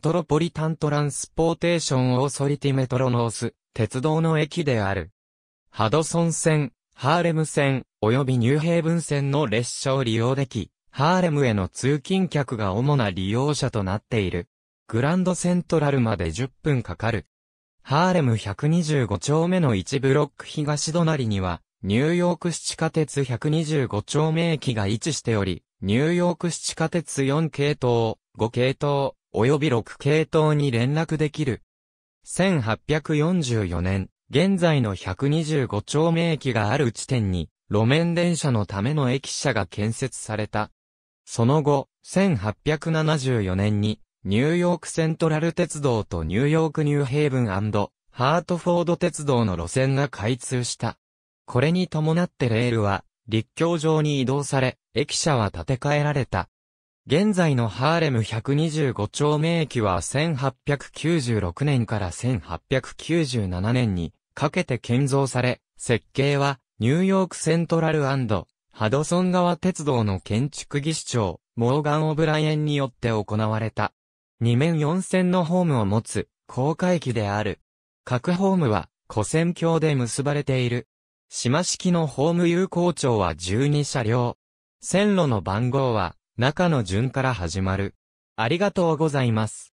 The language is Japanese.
トロポリタントランスポーテーションオーソリティメトロノース、鉄道の駅である。ハドソン線、ハーレム線、及びニューヘイブン線の列車を利用でき、ハーレムへの通勤客が主な利用者となっている。グランドセントラルまで10分かかる。ハーレム125丁目の1ブロック東隣には、ニューヨーク市地下鉄125丁目駅が位置しており、ニューヨーク市地下鉄4系統、5系統、及び6系統に連絡できる。1844年、現在の125丁目駅がある地点に、路面電車のための駅舎が建設された。その後、1874年に、ニューヨークセントラル鉄道とニューヨークニューヘイブンハートフォード鉄道の路線が開通した。これに伴ってレールは、立教場に移動され、駅舎は建て替えられた。現在のハーレム125丁目駅は1896年から1897年にかけて建造され、設計はニューヨークセントラルハドソン川鉄道の建築技師長、モーガン・オブライエンによって行われた。2面4線のホームを持つ、公開駅である。各ホームは、古線橋で結ばれている。島式のホーム有効長は12車両。線路の番号は、中の順から始まる。ありがとうございます。